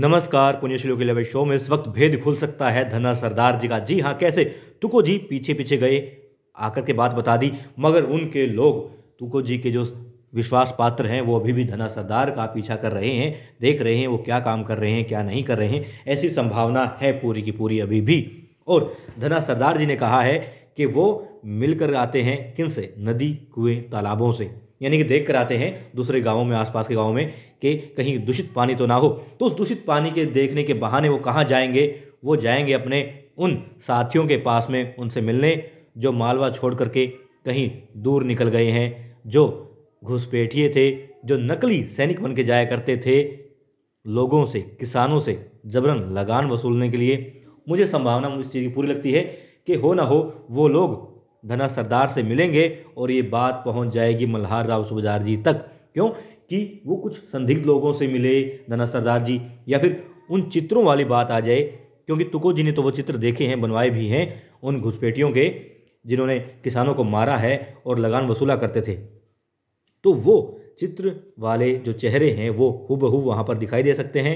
नमस्कार पुण्यश्लोक के लेवल शो में इस वक्त भेद खुल सकता है धना सरदार जी का जी हाँ कैसे तुको जी पीछे पीछे गए आकर के बात बता दी मगर उनके लोग तुको जी के जो विश्वास पात्र हैं वो अभी भी धना सरदार का पीछा कर रहे हैं देख रहे हैं वो क्या काम कर रहे हैं क्या नहीं कर रहे हैं ऐसी संभावना है पूरी की पूरी अभी भी और धना सरदार जी ने कहा है कि वो मिलकर आते हैं किन से नदी कुएं तालाबों से यानी कि देख कर आते हैं दूसरे गांवों में आसपास के गांवों में कि कहीं दूषित पानी तो ना हो तो उस दूषित पानी के देखने के बहाने वो कहाँ जाएंगे वो जाएंगे अपने उन साथियों के पास में उनसे मिलने जो मालवा छोड़ करके कहीं दूर निकल गए हैं जो घुसपैठिए थे जो नकली सैनिक बन के जाया करते थे लोगों से किसानों से जबरन लगान वसूलने के लिए मुझे संभावना इस चीज़ की पूरी लगती है कि हो ना हो वो लोग धना सरदार से मिलेंगे और ये बात पहुंच जाएगी मल्हार राव सुबेदार जी तक क्यों कि वो कुछ संदिग्ध लोगों से मिले धना सरदार जी या फिर उन चित्रों वाली बात आ जाए क्योंकि तुको जी ने तो वो चित्र देखे हैं बनवाए भी हैं उन घुसपेटियों के जिन्होंने किसानों को मारा है और लगान वसूला करते थे तो वो चित्र वाले जो चेहरे हैं वो हूबहू वहाँ पर दिखाई दे सकते हैं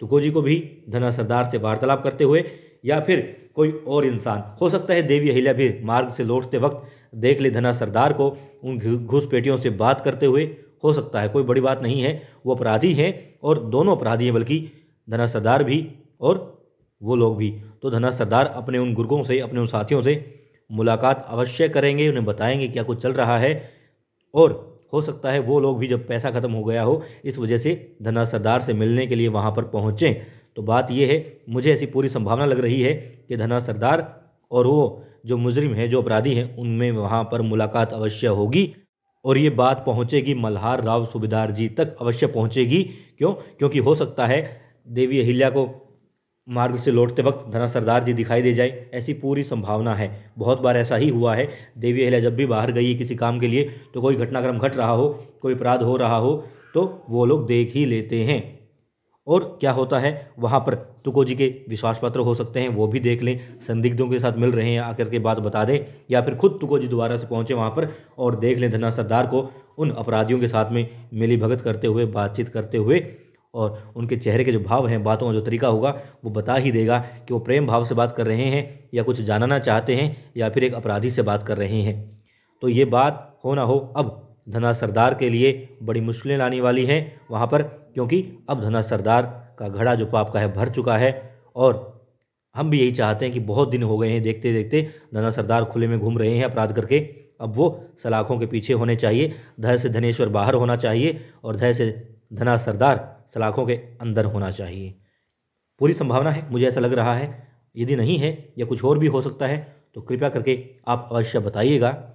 तुको जी को भी धना सरदार से वार्तालाप करते हुए या फिर कोई और इंसान हो सकता है देवी अहिल्या भी मार्ग से लौटते वक्त देख ले धना सरदार को उन घुसपेटियों से बात करते हुए हो सकता है कोई बड़ी बात नहीं है वो अपराधी हैं और दोनों अपराधी हैं बल्कि धना सरदार भी और वो लोग भी तो धना सरदार अपने उन गुर्गों से अपने उन साथियों से मुलाकात अवश्य करेंगे उन्हें बताएंगे क्या कुछ चल रहा है और हो सकता है वो लोग भी जब पैसा ख़त्म हो गया हो इस वजह से धना सरदार से मिलने के लिए वहाँ पर पहुँचें तो बात यह है मुझे ऐसी पूरी संभावना लग रही है कि धना सरदार और वो जो मुजरिम हैं जो अपराधी हैं उनमें वहाँ पर मुलाकात अवश्य होगी और ये बात पहुँचेगी मल्हार राव सूबेदार जी तक अवश्य पहुँचेगी क्यों क्योंकि हो सकता है देवी अहिल्या को मार्ग से लौटते वक्त धना सरदार जी दिखाई दे जाए ऐसी पूरी संभावना है बहुत बार ऐसा ही हुआ है देवी अहिल्या जब भी बाहर गई है किसी काम के लिए तो कोई घटनाक्रम घट रहा हो कोई अपराध हो रहा हो तो वो लोग देख ही लेते हैं और क्या होता है वहाँ पर तुको जी के विश्वास पात्र हो सकते हैं वो भी देख लें संदिग्धों के साथ मिल रहे हैं आकर के बात बता दें या फिर खुद तुको जी दोबारा से पहुँचे वहाँ पर और देख लें धना सरदार को उन अपराधियों के साथ में मिली भगत करते हुए बातचीत करते हुए और उनके चेहरे के जो भाव हैं बातों का जो तरीका होगा वो बता ही देगा कि वो प्रेम भाव से बात कर रहे हैं या कुछ जानना चाहते हैं या फिर एक अपराधी से बात कर रहे हैं तो ये बात हो ना हो अब धना सरदार के लिए बड़ी मुश्किलें लाने वाली हैं वहाँ पर क्योंकि अब धना सरदार का घड़ा जो पाप का है भर चुका है और हम भी यही चाहते हैं कि बहुत दिन हो गए हैं देखते देखते धना सरदार खुले में घूम रहे हैं अपराध करके अब वो सलाखों के पीछे होने चाहिए धय से धनेश्वर बाहर होना चाहिए और धय से धना सरदार सलाखों के अंदर होना चाहिए पूरी संभावना है मुझे ऐसा लग रहा है यदि नहीं है या कुछ और भी हो सकता है तो कृपया करके आप अवश्य बताइएगा